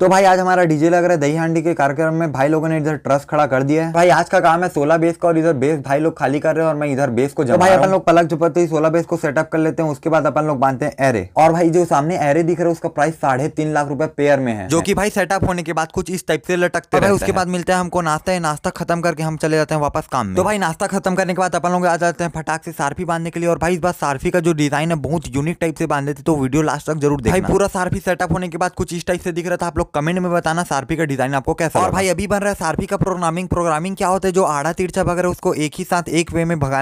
तो भाई आज हमारा डीजे लग रहा है दही हांडी के कार्यक्रम में भाई लोगों ने इधर ट्रस्ट खड़ा कर दिया है भाई आज का काम है सोलह बेस का और इधर बेस भाई लोग खाली कर रहे हैं और मैं इधर बेस को तो जब भाई अपन लोग पलक झुपते ही सोलह बेस को सेटअप कर लेते हैं उसके बाद अपन लोग बांधते हैं एरे और भाई जो सामने एरे दिख रहे हैं उसका प्राइस साढ़े तीन लाख रुपए पेयर में है जो की भाई सेटअप होने के बाद कुछ इस टाइप से लटकते तो हैं उसके बाद मिलता है हमको नाश्ता है नाश्ता खत्म करके हम चले जाते हैं वापस काम तो भाई नाश्ता खत्म करने के बाद अपन लोग आ जाते हैं फटाक से सार्फी बांधने के लिए और भाई इस बार सार्फी का जो डिजाइन है बहुत यूनिक टाइप से बांध देते तो वीडियो लास्ट तक जरूर देखना पूरा सार्फी सेटअप होने के बाद कुछ इस टाइप से दिख रहा था आप लोग कमेंट में बताना सारपी का डिजाइन आपको कैसा और भाई अभी बन रहा है सारपी का प्रोग्रामिंग प्रोग्रामिंग क्या होता है जो आड़ा तिरछा वगैरह उसको एक ही साथ एक वे में भगाने